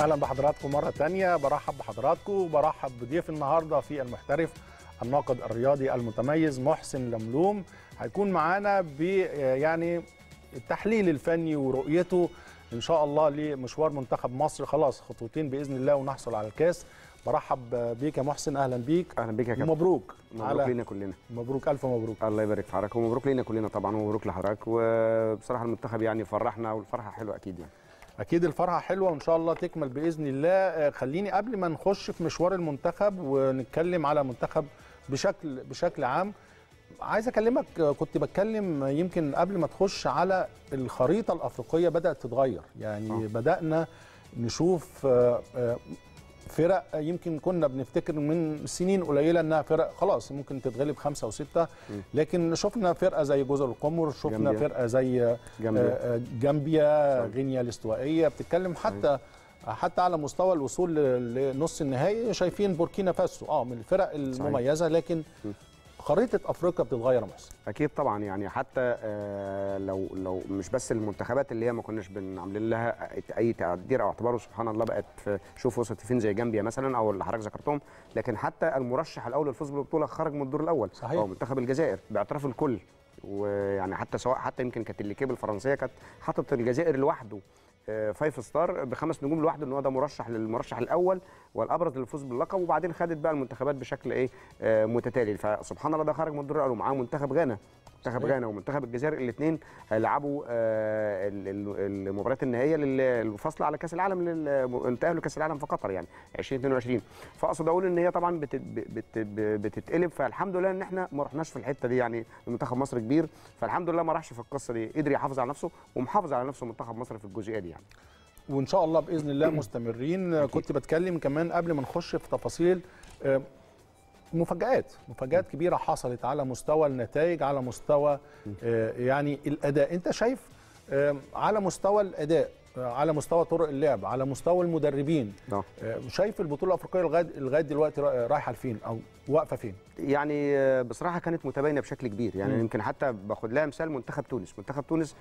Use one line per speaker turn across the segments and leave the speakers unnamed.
اهلا بحضراتكم مره ثانيه برحب بحضراتكم وبرحب بضيف النهارده في المحترف الناقد الرياضي المتميز محسن لملوم هيكون معانا ب يعني التحليل الفني ورؤيته ان شاء الله لمشوار منتخب مصر خلاص خطوتين باذن الله ونحصل على الكاس
برحب بيك يا محسن
اهلا بيك اهلا بيك يا كابتن
مبروك مبروك لينا كلنا مبروك الف مبروك الله يبارك في حضرتك ومبروك لينا كلنا طبعا ومبروك لحضرتك وبصراحه المنتخب يعني فرحنا والفرحه حلوه اكيد يعني اكيد الفرحه حلوه وان شاء الله تكمل باذن الله آه، خليني قبل ما
نخش في مشوار المنتخب ونتكلم على منتخب بشكل بشكل عام عايز اكلمك آه، كنت بتكلم يمكن قبل ما تخش على الخريطه الافريقيه بدات تتغير يعني أوه. بدانا نشوف آه، فرق يمكن كنا بنفتكر من سنين قليله انها فرق خلاص ممكن تتغلب خمسه وسته لكن شفنا فرقه زي جزر القمر شفنا جنبيا. فرقه زي آه، جامبيا آه، غينيا الاستوائيه بتتكلم حتى حتى على مستوى الوصول لنص النهائي شايفين بوركينا فاسو اه من الفرق المميزه لكن خريطه افريقيا
بتتغير مصر اكيد طبعا يعني حتى آه، لو لو مش بس المنتخبات اللي هي ما كناش عاملين لها اي تقدير او اعتباره سبحان الله بقت شوف وصلت فين زي جامبيا مثلا او اللي حضرتك ذكرتهم لكن حتى المرشح الاول للفوز بالبطوله خرج من الدور الاول صحيح. هو منتخب الجزائر باعتراف الكل ويعني حتى سواء حتى يمكن كانت الليكيب الفرنسيه كانت حاطط الجزائر لوحده فايف آه، ستار بخمس نجوم لوحده ان هو ده مرشح للمرشح الاول والابرز للفوز باللقب وبعدين خدت بقى المنتخبات بشكل ايه آه، متتالي فسبحان الله ده خرج من الدور الاول ومعاه منتخب غانا منتخب غانا ومنتخب الجزائر الاثنين هيلعبوا آه، المباريات النهائيه للفصل على كاس العالم للتاهل لكاس العالم في قطر يعني 2022 فاقصد اقول ان هي طبعا بتتقلب فالحمد لله ان احنا ما رحناش في الحته دي يعني منتخب مصر كبير فالحمد لله ما راحش في القصه دي قدر يحافظ على نفسه ومحافظ على نفسه منتخب مصر في الجزئيه دي يعني
وان شاء الله باذن الله مستمرين كنت بتكلم كمان قبل ما نخش في تفاصيل آه، مفاجآت مفاجآت كبيرة حصلت على مستوى النتائج على مستوى آه، يعني الأداء أنت شايف آه، على مستوى الأداء آه، على مستوى طرق اللعب على مستوى المدربين نعم. شايف البطوله الافريقيه لغايه لغايه دلوقتي رايحه لفين او واقفه فين
يعني بصراحه كانت متباينه بشكل كبير يعني م. يمكن حتى باخد لها مثال منتخب تونس منتخب تونس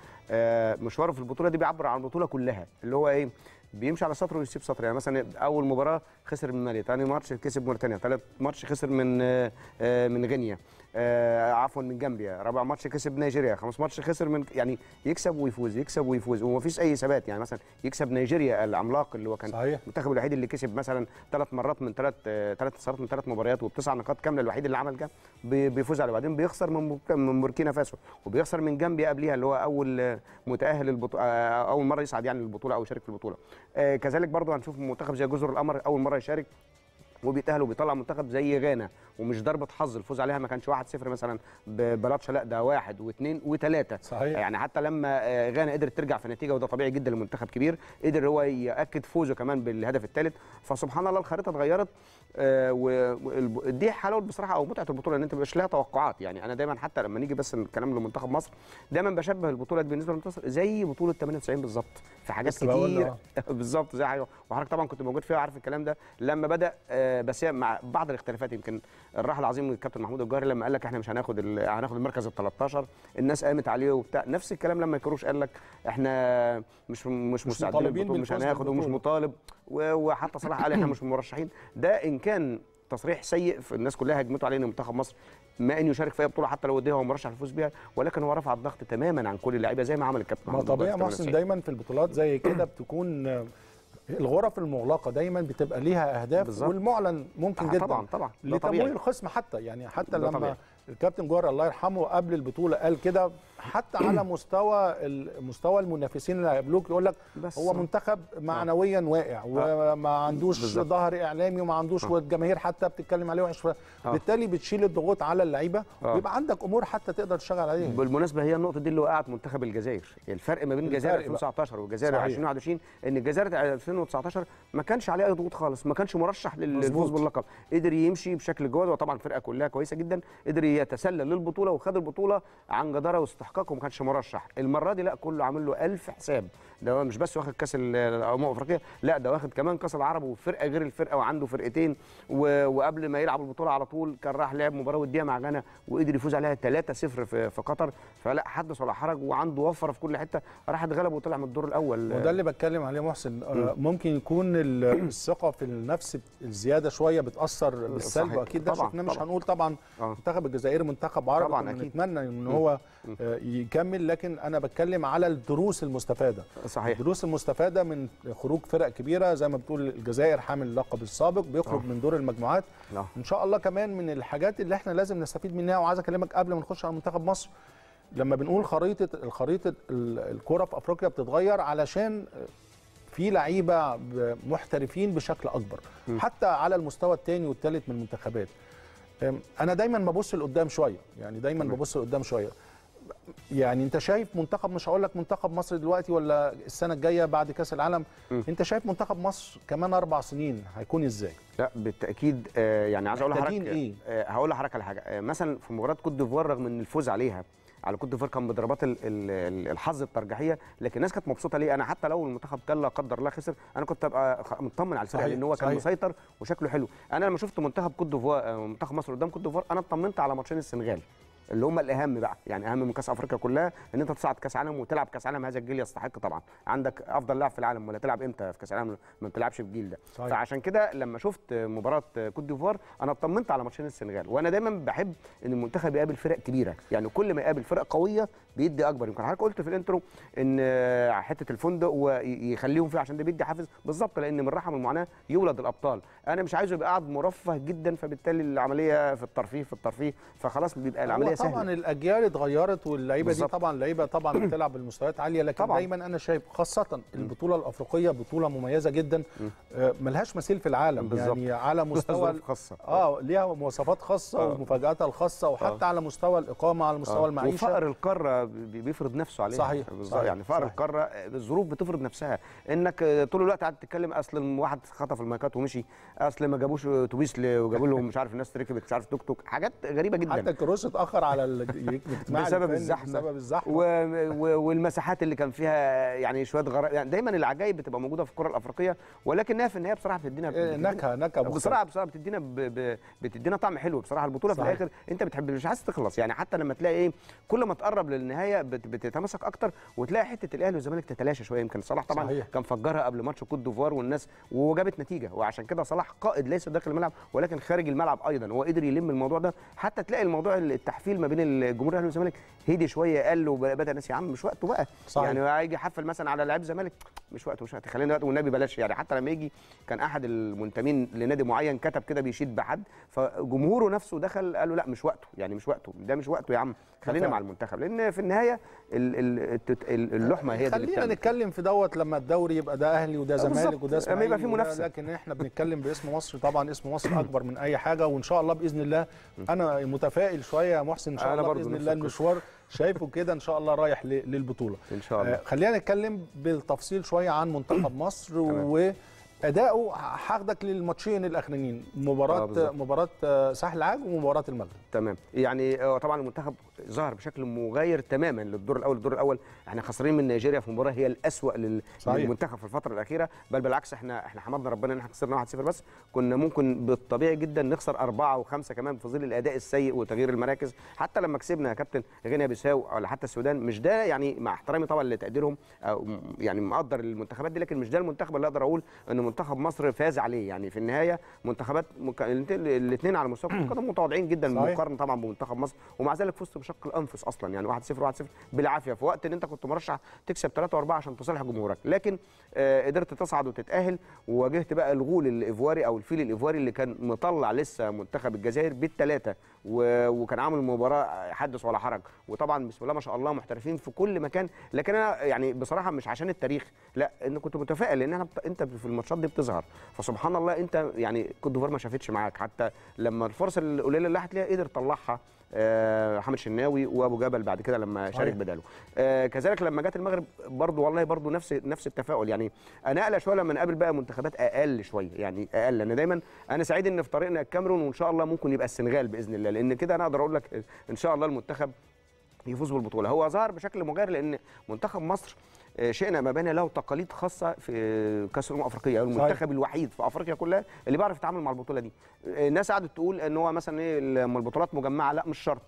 مشواره في البطوله دي بيعبر عن البطوله كلها اللي هو ايه بيمشي على سطر ويسيب سطر يعني مثلا اول مباراه خسر من ماليه ثاني ماتش كسب موريتانيا ثالث ماتش خسر من آه، آه، من غينيا آه عفوا من جامبيا رابع ماتش كسب نيجيريا خمس ماتش خسر من يعني يكسب ويفوز يكسب ويفوز ومفيش اي ثبات يعني مثلا يكسب نيجيريا العملاق اللي هو كان المنتخب الوحيد اللي كسب مثلا ثلاث مرات من ثلاث ثلاث انتصارات من ثلاث مباريات وبتسع نقاط كامله الوحيد اللي عمل كده بيفوز على بعدين بيخسر من من بوركينا فاسو وبيخسر من جامبيا قبليها اللي هو اول متاهل البطوله آه، آه، اول مره يصعد يعني للبطوله او يشارك في البطوله آه كذلك برضه هنشوف منتخب زي جزر القمر اول مره يشارك وبيتاهل وبيطلع منتخب زي غانا ومش ضربه حظ الفوز عليها ما كانش 1-0 مثلا ببلاتشا لا ده واحد واثنين وثلاثه صحيح يعني حتى لما آه، غانا قدرت ترجع في نتيجه وده طبيعي جدا لمنتخب كبير قدر هو ياكد فوزه كمان بالهدف الثالث فسبحان الله الخريطه اتغيرت آه، ودي حلاوه بصراحه او متعه البطوله ان انت مش لها توقعات يعني انا دايما حتى لما نيجي بس الكلام لمنتخب مصر دايما بشبه البطوله دي بالنسبه لمنتخب زي بطوله 98 بالظبط في حاجات كتير بالظبط زي حاجه وحضرتك طبعا كنت موجود فيها وعارف الكلام ده لما بدا آه، بس مع بعض الاختلافات يمكن الراحل العظيم الكابتن محمود الجوهري لما قال لك احنا مش هناخد هناخد المركز ال 13 الناس قامت عليه وبتاع نفس الكلام لما كروش قال لك احنا مش مش مستعدين مش هناخد ومش مطالب وحتى صلاح قال احنا مش مرشحين ده ان كان تصريح سيء الناس كلها هجمته عليه ان منتخب مصر ما ان يشارك في اي بطوله حتى لو وديها هو مرشح للفوز بيها ولكن هو رفع الضغط تماما عن كل اللعيبه زي ما عمل الكابتن ما طبيعي محسن دايما
في البطولات زي كده بتكون الغرف المغلقه دايما بتبقى ليها اهداف بالزبط. والمعلن ممكن آه، جدا طبعا طبعا لتمويل الخصم حتى يعني حتى لما طبيعي. الكابتن جوهر الله يرحمه قبل البطوله قال كده حتى على مستوى مستوى المنافسين اللي هيقابلوك يقول لك هو منتخب معنويا آه. واقع آه. وما عندوش ظهر اعلامي وما عندوش آه. والجماهير حتى بتتكلم عليه وحش بالتالي بتشيل الضغوط على اللعيبه ويبقى عندك
امور حتى تقدر تشتغل عليها بالمناسبه هي النقطه دي اللي وقعت منتخب الجزائر الفرق ما بين الجزائر 2019 والجزائر 2021 ان الجزائر 2019 ما كانش عليه اي ضغوط خالص ما كانش مرشح للفوز باللقب قدر يمشي بشكل جواد وطبعا الفرقه كلها كويسه جدا قدر يتسلل للبطوله وخد البطوله عن جداره واستحقاق استحقاقه ما كانش مرشح المره دي لا كله عامل له 1000 حساب ده مش بس واخد كاس الامم الافريقيه لا ده واخد كمان كاس العرب وفرقه غير الفرقه وعنده فرقتين وقبل ما يلعب البطوله على طول كان راح لعب مباراه وديه مع غانا وقدر يفوز عليها 3-0 في قطر فلا حدث ولا حرج وعنده وفره في كل حته راح اتغلب وطلع من الدور الاول وده اللي بتكلم
عليه محسن آه، ممكن يكون الثقه في النفس الزياده شويه بتاثر بالسلب اكيد ده شفناه مش هنقول طبعا آه. منتخب الجزائري منتخب عربي طبعا اكيد نتمنى ان هو آه، يكمل لكن انا بتكلم على الدروس المستفاده صحيح الدروس المستفاده من خروج فرق كبيره زي ما بتقول الجزائر حامل اللقب السابق بيخرج آه. من دور المجموعات لا. آه. ان شاء الله كمان من الحاجات اللي احنا لازم نستفيد منها وعايز اكلمك قبل ما نخش على منتخب مصر لما بنقول خريطه الخريطه الكوره في افريقيا بتتغير علشان في لعيبه محترفين بشكل اكبر م. حتى على المستوى الثاني والثالث من المنتخبات انا دايما ببص لقدام شويه يعني دايما ببص لقدام شويه يعني انت شايف منتخب مش هقول لك منتخب مصر دلوقتي ولا السنه الجايه بعد كاس العالم م. انت شايف منتخب مصر كمان اربع سنين هيكون ازاي لا
بالتاكيد آه، يعني عايز اقول لحضرتك إيه؟ آه، هقول لحضرتك على حاجه آه، مثلا في مباراه كوت ديفوار رغم ان الفوز عليها على كوت ديفوار كان بضربات الحظ الترجيحيه لكن الناس كانت مبسوطه ليه انا حتى لو المنتخب كان لا قدر الله خسر انا كنت ابقى مطمن على الفريق لان هو كان مسيطر وشكله حلو انا لما شفت منتخب كوت ديفوار منتخب مصر قدام كوت ديفوار انا اطمنت على ماتشين السنغال اللي هم الاهم بقى يعني اهم من كاس افريقيا كلها ان انت تصعد كاس عالم وتلعب كاس عالم هذا الجيل يستحق طبعا عندك افضل لاعب في العالم ولا تلعب امتى في كاس العالم ما بتلعبش في الجيل ده صحيح. فعشان كده لما شفت مباراه كوت ديفوار انا اطمنت على ماتشين السنغال وانا دايما بحب ان المنتخب يقابل فرق كبيره يعني كل ما يقابل فرق قويه بيدي اكبر يمكن حضرتك قلت في الانترو ان حته الفندق ويخليهم فيه عشان ده بيدي حافز بالظبط لان من رحم المعاناه يولد الابطال انا مش عايزه يبقى قاعد مرفه جدا فبالتالي العمليه في الترفيه في الترفيه فخلاص بيبقى العمليه سهل طبعا
الاجيال اتغيرت واللعيبه دي طبعا لعيبه طبعا بتلعب بمستويات عاليه لكن طبعاً. دايما انا شايف خاصه البطوله الافريقيه بطوله مميزه جدا آه، ملهاش مثيل في العالم بالزبط. يعني على مستوى خاصه اه ليها مواصفات خاصه آه. ومفاجاتها الخاصه وحتى آه. على مستوى الاقامه على مستوى آه. المعيشه وفقر
القاره بيفرض نفسه عليها صحيح, صحيح. يعني فقر صحيح. القاره الظروف بتفرض نفسها انك طول الوقت قاعد تتكلم اصل واحد خطف المايكات ومشي اصل ما جابوش اتوبيس وجابوا لهم مش عارف الناس ركبت مش عارف توك توك حاجات غريبه جدا حتى الكروس اتاخر على الاجتماع بسبب الزحمه بسبب الزحمه و... و... والمساحات اللي كان فيها يعني شويه غر... يعني دايما العجائب بتبقى موجوده في الكره الافريقيه ولكنها في النهايه بصراحه بتدينا إيه، نكهه نكهه بصراحه بصراحه بتدينا ب... ب... بتدينا طعم حلو بصراحه البطوله صحيح. في الاخر انت بتحب مش عايز تخلص يعني حتى لما تلاقي ايه كل ما تقرب للنهايه بت... بتتمسك اكتر وتلاقي حته الاهلي والزمالك تتلاشى شويه يمكن صلاح طبعا صحيح. كان فجرها قبل ماتش كوت ديفوار والناس وجابت نتيجه وعشان كده صلاح قائد ليس داخل الملعب ولكن خارج الملعب ايضا هو قدر يلم الموضوع ده حتى تلاقي الموضوع التحفيل ما بين الجمهور الاهلي والزمالك هدي شويه قال له بدا الناس يا عم مش وقته بقى صحيح. يعني هيجي يحفل مثلا على لعيب زمالك مش وقته مش وقته خلينا دلوقتي والنبي بلاش يعني حتى لما يجي كان احد المنتمين لنادي معين كتب كده بيشيد بحد فجمهوره نفسه دخل قال له لا مش وقته يعني مش وقته ده مش وقته يا عم خلينا مع المنتخب لان في النهايه اللحمه هي خلينا
نتكلم في دوت لما الدوري يبقى ده اهلي وده زمالك وده اسماعيلي يبقى في منافسه لكن احنا بنتكلم باسم مصر طبعا اسم مصر اكبر من اي حاجه وان شاء الله باذن الله انا متفائل شويه يا محسن ان شاء الله باذن الله المشوار شايفه كده ان شاء الله رايح للبطوله ان شاء الله آه خلينا نتكلم بالتفصيل شويه عن منتخب مصر واداؤه هاخدك للماتشين الاخرانيين مباراه آه، مباراه آه، ساحل العاج ومباراه المغرب
تمام يعني آه، طبعا المنتخب ظهر بشكل مغاير تماما للدور الاول الدور الاول احنا خسرين من نيجيريا في مباراه هي الاسوا للمنتخب في الفتره الاخيره بل بالعكس احنا احنا حمدنا ربنا ان احنا خسرنا 1-0 بس كنا ممكن بالطبيعي جدا نخسر اربعه وخمسه كمان في ظل الاداء السيء وتغيير المراكز حتى لما كسبنا يا كابتن غينيا بيساو ولا حتى السودان مش ده يعني مع احترامي طبعا لتقديرهم يعني مقدر المنتخبات دي لكن مش ده المنتخب اللي اقدر اقول ان منتخب مصر فاز عليه يعني في النهايه منتخبات الاثنين على مستوى القدم متواضعين جدا مقارنه طبعا بمنتخب مصر ومع ذلك فزت شق الانفس اصلا يعني 1 0 1 0 بالعافيه في وقت ان انت كنت مرشح تكسب 3 و4 عشان تصالح جمهورك لكن آه قدرت تصعد وتتاهل وواجهت بقى الغول الايفواري او الفيل الايفواري اللي كان مطلع لسه منتخب الجزائر بالثلاثه وكان عامل مباراه حدث ولا حرج وطبعا بسم الله ما شاء الله محترفين في كل مكان لكن انا يعني بصراحه مش عشان التاريخ لا ان كنت متفائل لان انا بت... انت في الماتشات دي بتظهر فسبحان الله انت يعني كوت ديفوار ما شافتش معاك حتى لما الفرصه القليله اللي راحت ليها قدر تطلعها محمد آه، شناوي وابو جبل بعد كده لما شارك بداله آه، كذلك لما جت المغرب برضو والله برضو نفس نفس التفاؤل يعني انا اقلق شويه لما نقابل بقى منتخبات اقل شويه يعني اقل لان دايما انا سعيد ان في طريقنا الكاميرون وان شاء الله ممكن يبقى السنغال باذن الله لان كده انا اقدر اقول لك ان شاء الله المنتخب يفوز بالبطوله هو ظهر بشكل مجهر لان منتخب مصر آه، شئنا ما بين له تقاليد خاصه في كاس الامم الافريقيه المنتخب الوحيد في افريقيا كلها اللي بيعرف يتعامل مع البطوله دي آه، الناس قعدت تقول ان هو مثلا ايه البطولات مجمعه لا مش شرط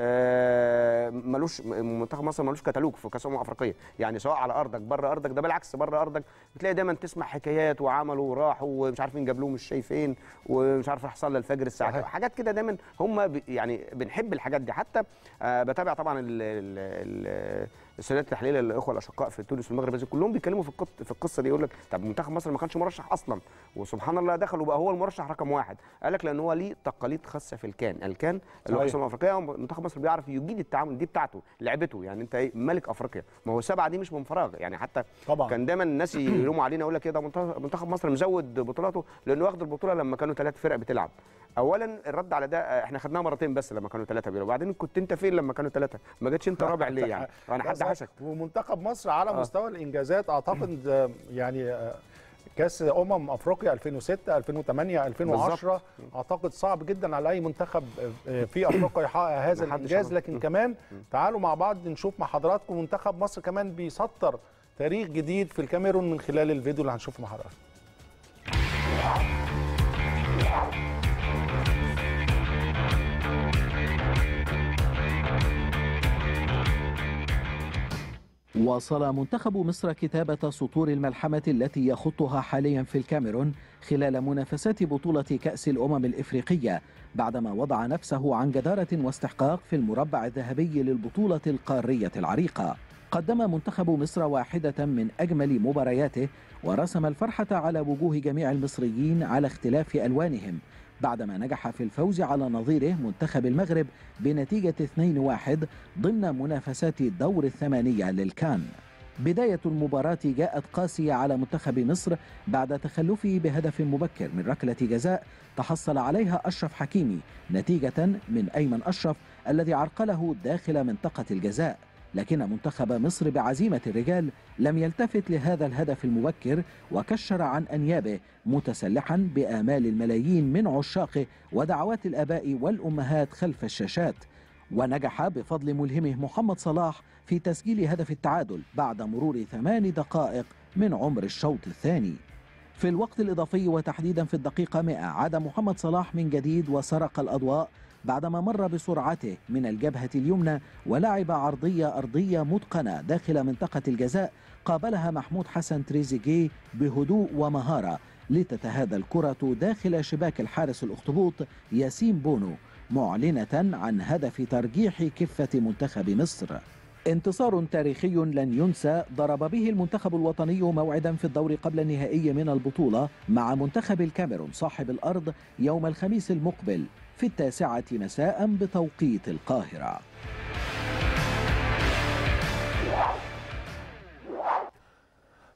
آه ملوش منتخب مصر ملوش كتالوج في كاس الامم الافريقيه يعني سواء على ارضك بره ارضك ده بالعكس بره ارضك بتلاقي دايما تسمع حكايات وعملوا وراحوا ومش عارف مين جاب لهم الشايفين ومش عارف حصل صلى الفجر الساعه حاجات كده دايما هم يعني بنحب الحاجات دي حتى آه بتابع طبعا الـ الـ الـ السيدات التحليل الاخوه الاشقاء في تونس والمغرب كلهم بيتكلموا في في القصه دي يقول لك طب منتخب مصر ما كانش مرشح اصلا وسبحان الله دخل وبقى هو المرشح رقم واحد قال لك لان هو ليه تقاليد خاصه في الكان الكان القصه الافريقيه منتخب مصر بيعرف يجيد التعامل دي بتاعته لعبته يعني انت ايه ملك افريقيا ما هو سبعه دي مش من فراغ يعني حتى طبعا. كان دايما الناس يلوموا علينا يقول لك ايه ده منتخب مصر مزود بطولاته لانه واخد البطوله لما كانوا ثلاث فرق بتلعب اولا الرد على ده آه، احنا خدناها مرتين بس لما كانوا ثلاثه بيلعبوا وبعدين كنت انت فين لما كانوا ثلاثه ما جتش انت رابع ليه يعني انا يعني حد حشك
ومنتخب مصر على آه. مستوى الانجازات اعتقد آه، يعني آه، كاس امم افريقيا 2006 2008 2010 بالزبط. اعتقد صعب جدا على اي منتخب في افريقيا يحقق هذا الانجاز لكن كمان تعالوا مع بعض نشوف مع حضراتكم منتخب مصر كمان بيسطر تاريخ جديد في الكاميرون من خلال الفيديو اللي هنشوفه مع حضراتكم
واصل منتخب مصر كتابة سطور الملحمة التي يخطها حاليا في الكاميرون خلال منافسات بطولة كأس الأمم الإفريقية بعدما وضع نفسه عن جدارة واستحقاق في المربع الذهبي للبطولة القارية العريقة قدم منتخب مصر واحدة من أجمل مبارياته ورسم الفرحة على وجوه جميع المصريين على اختلاف ألوانهم بعدما نجح في الفوز على نظيره منتخب المغرب بنتيجة 2-1 ضمن منافسات دور الثمانية للكان بداية المباراة جاءت قاسية على منتخب مصر بعد تخلفه بهدف مبكر من ركلة جزاء تحصل عليها أشرف حكيمي نتيجة من أيمن أشرف الذي عرقله داخل منطقة الجزاء لكن منتخب مصر بعزيمة الرجال لم يلتفت لهذا الهدف المبكر وكشر عن أنيابه متسلحا بآمال الملايين من عشاقه ودعوات الآباء والأمهات خلف الشاشات ونجح بفضل ملهمه محمد صلاح في تسجيل هدف التعادل بعد مرور ثمان دقائق من عمر الشوط الثاني في الوقت الإضافي وتحديدا في الدقيقة 100 عاد محمد صلاح من جديد وسرق الأضواء بعدما مر بسرعته من الجبهة اليمنى ولعب عرضية أرضية متقنة داخل منطقة الجزاء قابلها محمود حسن تريزيجيه بهدوء ومهارة لتتهادى الكرة داخل شباك الحارس الأخطبوط ياسين بونو معلنة عن هدف ترجيح كفة منتخب مصر انتصار تاريخي لن ينسى ضرب به المنتخب الوطني موعدا في الدور قبل النهائي من البطولة مع منتخب الكاميرون صاحب الأرض يوم الخميس المقبل في التاسعة مساء بتوقيت القاهرة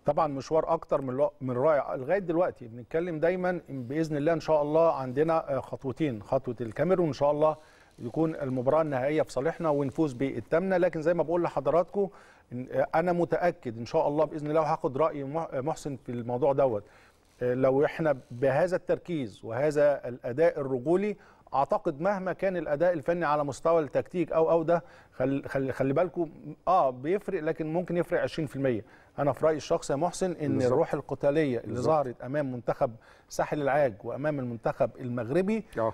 طبعا مشوار اكتر من من رائع لغايه دلوقتي بنتكلم دايما باذن الله ان شاء الله عندنا آه، خطوتين خطوه الكاميرون ان شاء الله يكون المباراه النهائيه في صالحنا ونفوز بالثامنه لكن زي ما بقول لحضراتكم آه، انا متاكد ان شاء الله باذن الله وهاخد راي آه، محسن في الموضوع دوت لو احنا بهذا التركيز وهذا الاداء الرجولي اعتقد مهما كان الاداء الفني على مستوى التكتيك او او ده خلي خلي, خلي بالكم اه بيفرق لكن ممكن يفرق 20% انا في رايي الشخصي يا محسن ان بالزبط. الروح القتاليه اللي بالزبط. ظهرت امام منتخب ساحل العاج وامام المنتخب المغربي أوه.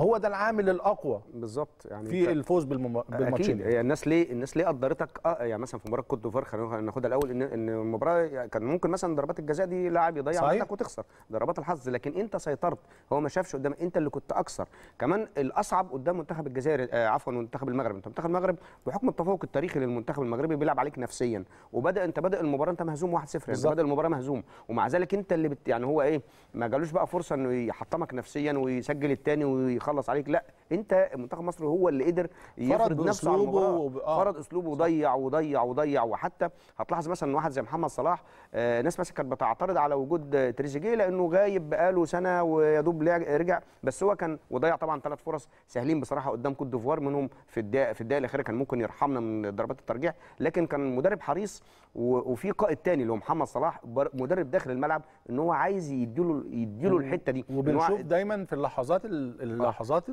هو ده العامل الاقوى بالظبط يعني في ف... الفوز بالمم... بالماتشين يعني.
يعني الناس ليه الناس ليه قدرتك أه يعني مثلا في مباراه كوت ديفوار خلينا ناخدها الاول ان ان المباراه كان ممكن مثلا ضربات الجزاء دي لاعب يضيع منك وتخسر ضربات الحظ لكن انت سيطرت هو ما شافش قدام انت اللي كنت اكثر كمان الاصعب قدام منتخب الجزائر آه عفوا منتخب المغرب انت منتخب المغرب بحكم التفوق التاريخي للمنتخب المغربي بيلعب عليك نفسيا وبدا انت بدا المباراه انت مهزوم 1-0 يعني بدا المباراه مهزوم ومع ذلك انت اللي بت يعني هو ايه ما جالوش بقى فرصه انه يحطمك نفسيا ويسجل الثاني يخلص عليك لا انت منتخب مصر هو اللي قدر يفرض نفسه على المباراه آه. فرض اسلوبه وضيع وضيع وضيع وحتى هتلاحظ مثلا واحد زي محمد صلاح آه ناس مثلا كانت بتعترض على وجود تريزيجيه لانه غايب بقاله سنه ويا دوب رجع بس هو كان وضيع طبعا ثلاث فرص سهلين بصراحه قدام كوت ديفوار منهم في الدقيقه في الدقيقه الاخيره كان ممكن يرحمنا من ضربات الترجيح لكن كان مدرب حريص وفي قائد تاني اللي هو محمد صلاح مدرب داخل الملعب ان هو عايز يديله يديله الحته دي وبنشوف
دايما في اللحظات اللي آه. اللحظات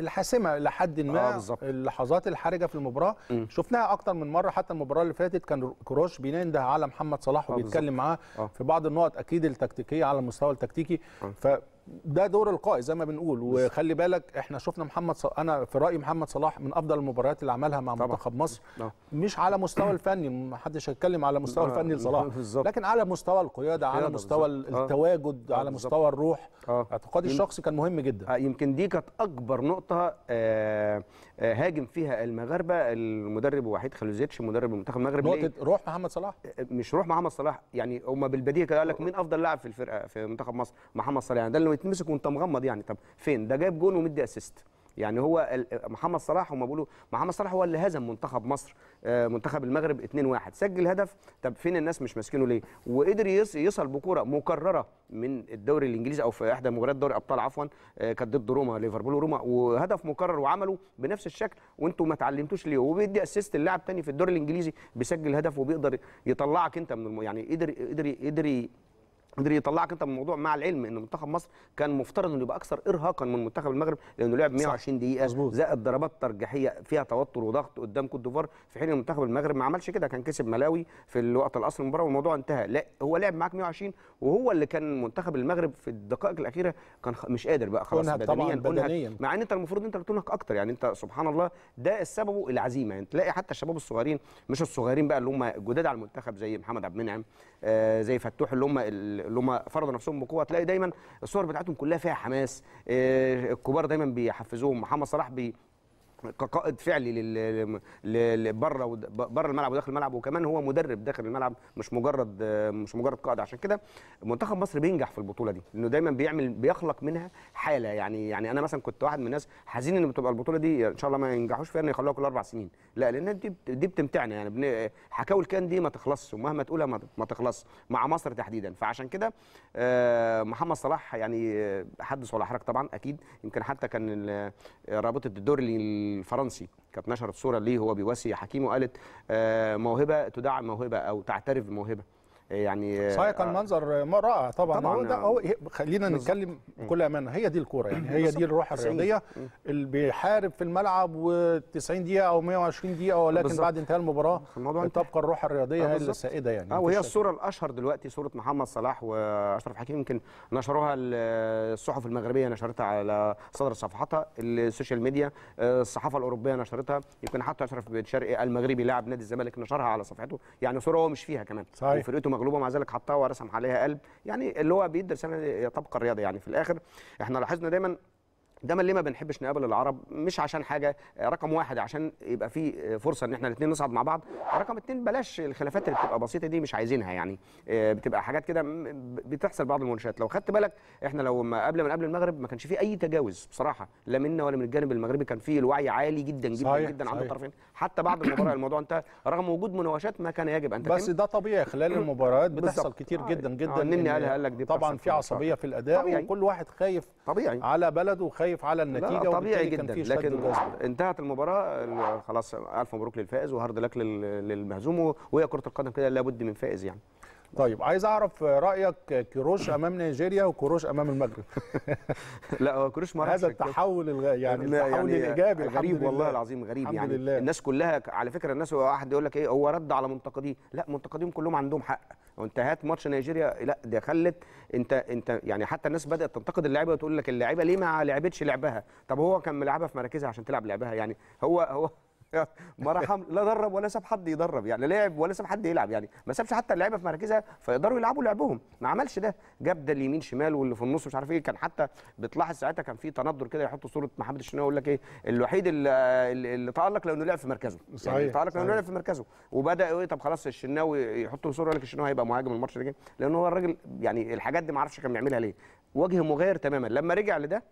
الحاسمه لحد آه، ما آه اللحظات الحرجه في المباراه م. شفناها اكتر من مره حتى المباراه اللي فاتت كان كروش بينده على محمد صلاح آه، وبيتكلم معاه آه. في بعض النقط اكيد التكتيكيه على المستوى التكتيكي ف ده دور القائد زي ما بنقول وخلي بالك احنا شفنا محمد صلاح انا في رايي محمد صلاح من افضل المباريات اللي عملها مع منتخب مصر آه. مش على مستوى الفني ما حدش هيتكلم على مستوى آه. الفني لصلاح لكن
على مستوى القياده على مستوى آه. التواجد على مستوى الروح آه. اعتقادي الشخصي كان مهم جدا آه يمكن دي كانت اكبر نقطه آه هاجم فيها المغاربه المدرب وحيد خلوزيتش مدرب المنتخب المغربي نقطه روح محمد صلاح مش روح محمد صلاح يعني هم بالبديهه كده قال لك مين افضل لاعب في الفرقه في منتخب مصر محمد صلاح يعني ده اللي بتمسك وانت مغمض يعني طب فين ده جايب جون ومدي اسيست يعني هو محمد صلاح هم بيقولوا محمد صلاح هو اللي هزم منتخب مصر آه، منتخب المغرب 2-1 سجل هدف طب فين الناس مش ماسكينه ليه وقدر يصل بكره مكرره من الدوري الانجليزي او في احدى مباريات دوري ابطال عفوا آه، كانت ضد روما ليفربول وروما وهدف مكرر وعمله بنفس الشكل وانتم ما اتعلمتوش ليه وبيدي اسيست اللاعب تاني في الدوري الانجليزي بيسجل هدف وبيقدر يطلعك انت من الم... يعني قدر قدر قدر قدر يطلعك انت من الموضوع مع العلم ان منتخب مصر كان مفترض انه يبقى اكثر ارهاقا من منتخب المغرب لانه لعب 120 دقيقه مزبوط. زائد ضربات ترجيحيه فيها توتر وضغط قدام كوت ديفوار في حين المنتخب المغرب ما عملش كده كان كسب ملاوي في الوقت الاصلي المباراه والموضوع انتهى لا هو لعب معاك 120 وهو اللي كان منتخب المغرب في الدقائق الاخيره كان مش قادر بقى خلاص بدنيا بدنيا مع ان انت المفروض انت بتنهك اكتر يعني انت سبحان الله ده السبب العزيمه يعني تلاقي حتى الشباب الصغيرين مش الصغيرين بقى اللي هم جداد على المنتخب زي محمد عبد المنعم آه، زي فتوح اللي هم اللي هم فرضوا نفسهم بقوه تلاقي دايما الصور بتاعتهم كلها فيها حماس آه، الكبار دايما بيحفزوهم محمد صلاح بي كقائد فعلي لبره بره الملعب وداخل الملعب وكمان هو مدرب داخل الملعب مش مجرد مش مجرد قائد عشان كده منتخب مصر بينجح في البطوله دي لانه دايما بيعمل بيخلق منها حاله يعني يعني انا مثلا كنت واحد من الناس حزين ان بتبقى البطوله دي ان شاء الله ما ينجحوش فيها ان يخلوها كل اربع سنين لا لان دي دي بتمتعنا يعني حكاوي الكان دي ما تخلصش ومهما تقولها ما تخلصش مع مصر تحديدا فعشان كده آه، محمد صلاح يعني آه، حدث ولا حرك طبعا اكيد يمكن حتى كان رابطه الدوري الفرنسي كانت نشرت صوره ليه وهو بيواسي حكيم وقالت آه، موهبه تدعم موهبه او تعترف بموهبه يعني صحيح كان آه،
منظر رائع طبعا, طبعا هو ده آه. هو إيه، خلينا بالزبط. نتكلم بكل امانه هي دي الكوره يعني هي دي الروح الرياضيه اللي بيحارب في الملعب و90 دقيقه او 120 دقيقه ولكن بالزبط. بعد انتهاء المباراه تبقى الروح الرياضيه آه، هي السائده يعني اه وهي الصوره
الاشهر دلوقتي صوره محمد صلاح واشرف حكيم يمكن نشروها الصحف المغربيه نشرتها على صدر صفحتها السوشيال ميديا الصحافه الاوروبيه نشرتها يمكن حتى اشرف بن شرقي المغربي لاعب نادي الزمالك نشرها على صفحته يعني صوره هو مش فيها كمان صحيح وفرقته مغلوبه مع ذلك حطها ورسم عليها قلب يعني اللي هو بيدي رساله تبقى الرياضه يعني في الاخر احنا لاحظنا دايما دايما ليه ما بنحبش نقابل العرب مش عشان حاجه رقم واحد عشان يبقى في فرصه ان احنا الاثنين نصعد مع بعض رقم اثنين بلاش الخلافات اللي بتبقى بسيطه دي مش عايزينها يعني آه، بتبقى حاجات كده بتحصل بعض المنشات لو خدت بالك احنا لو ما قبل من قبل المغرب ما كانش في اي تجاوز بصراحه لا منا ولا من الجانب المغربي كان في الوعي عالي جدا جدا صحيح جدا صحيح. عند الطرفين حتى بعد المباراه الموضوع انتهى رغم وجود مناوشات ما كان يجب ان تتم بس ده طبيعي خلال المباريات بتحصل كتير آه، جدا جدا آه قالها قال لك دي طبعا في عصبيه في الاداء طبيعي.
وكل واحد خايف
طبيعي على بلده وخايف على النتيجه طبيعي جدا كان لكن انتهت المباراه خلاص الف مبروك للفائز وهارد لك للمهزوم وهي كره القدم كده لابد من فائز يعني
طيب عايز اعرف رايك كيروش امام نيجيريا وكيروش امام المغرب
لا هو كيروش ما هذا التحول الغ... يعني, يعني التحول يعني الايجابي غريب والله العظيم غريب يعني لله. الناس كلها على فكره الناس واحد يقول لك ايه هو رد على منتقديه لا منتقديهم كلهم عندهم حق وانت هات ماتش نيجيريا لا ده خلت انت انت يعني حتى الناس بدات تنتقد اللعيبه وتقول لك اللعيبه ليه ما لعبتش لعبها طب هو كان ملعبها في مراكزها عشان تلعب لعبها يعني هو هو ما رحم لا درب ولا ساب حد يدرب يعني لعب ولا ساب حد يلعب يعني ما سابش حتى اللعيبه في مراكزها فيقدروا يلعبوا لعبهم ما عملش ده جاب ده اليمين شمال واللي في النص مش عارف ايه كان حتى بتلاحظ ساعتها كان في تندر كده يحط صوره محمد الشناوي يقول لك ايه الوحيد اللي, اللي تالق لانه لعب في مركزه يعني صحيح يعني تالق لانه لعب في مركزه وبدا ايه طب خلاص الشناوي يحط صوره يقول لك الشناوي هيبقى مهاجم الماتش ده لان هو الراجل يعني الحاجات دي ما اعرفش كان بيعملها ليه وجه مغاير تماما لما رجع لده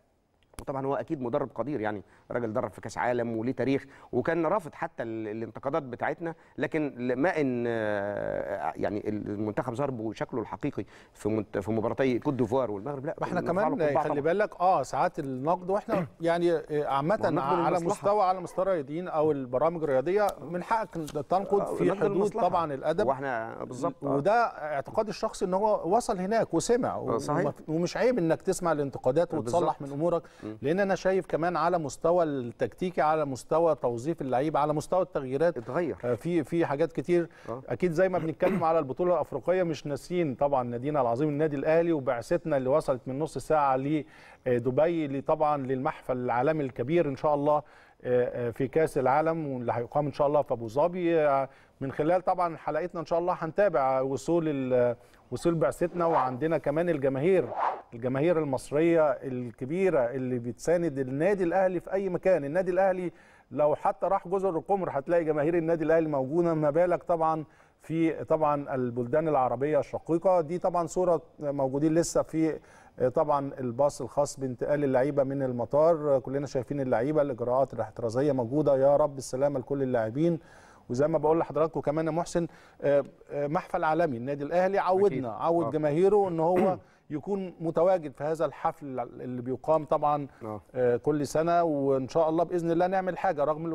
وطبعا هو اكيد مدرب قدير يعني راجل درب في كاس عالم وليه تاريخ وكان رافض حتى الانتقادات بتاعتنا لكن ما ان آه، يعني المنتخب ظهر بشكله الحقيقي في في مباراتي كوت ديفوار والمغرب لا ما احنا كمان خلي بالك
اه ساعات النقد واحنا يعني آه، عامه على مستوى على مستوى الرياضيين او البرامج الرياضيه من حقك تنقد آه، في حدود طبعا الادب واحنا بالظبط وده اعتقاد الشخص ان هو وصل هناك وسمع صحيح. ومش عيب انك تسمع الانتقادات وتصلح من امورك لان انا شايف كمان على مستوى التكتيكي على مستوى توظيف اللعيبه على مستوى التغييرات اتغير آه، في في حاجات كتير أه. اكيد زي ما بنتكلم على البطوله الافريقيه مش ناسيين طبعا نادينا العظيم النادي الاهلي وبعثتنا اللي وصلت من نص ساعه لدبي آه، طبعا للمحفل العالمي الكبير ان شاء الله آه، في كاس العالم واللي هيقام ان شاء الله في ابو ظبي من خلال طبعا حلقتنا ان شاء الله هنتابع وصول وصول بعثتنا وعندنا كمان الجماهير الجماهير المصريه الكبيره اللي بتساند النادي الاهلي في اي مكان النادي الاهلي لو حتى راح جزر القمر هتلاقي جماهير النادي الاهلي موجوده ما بالك طبعا في طبعا البلدان العربيه الشقيقه دي طبعا صوره موجودين لسه في آه، طبعا الباص الخاص بانتقال اللعيبه من المطار كلنا شايفين اللعيبه الاجراءات الاحترازيه موجوده يا رب السلامه لكل اللاعبين وزي ما بقول لحضراتكم كمان يا محسن آه، آه، محفل عالمي النادي الاهلي عودنا عود آه. جماهيره ان هو يكون متواجد في هذا الحفل اللي بيقام طبعا آه. آه. كل سنه وان شاء الله باذن الله نعمل حاجه رغم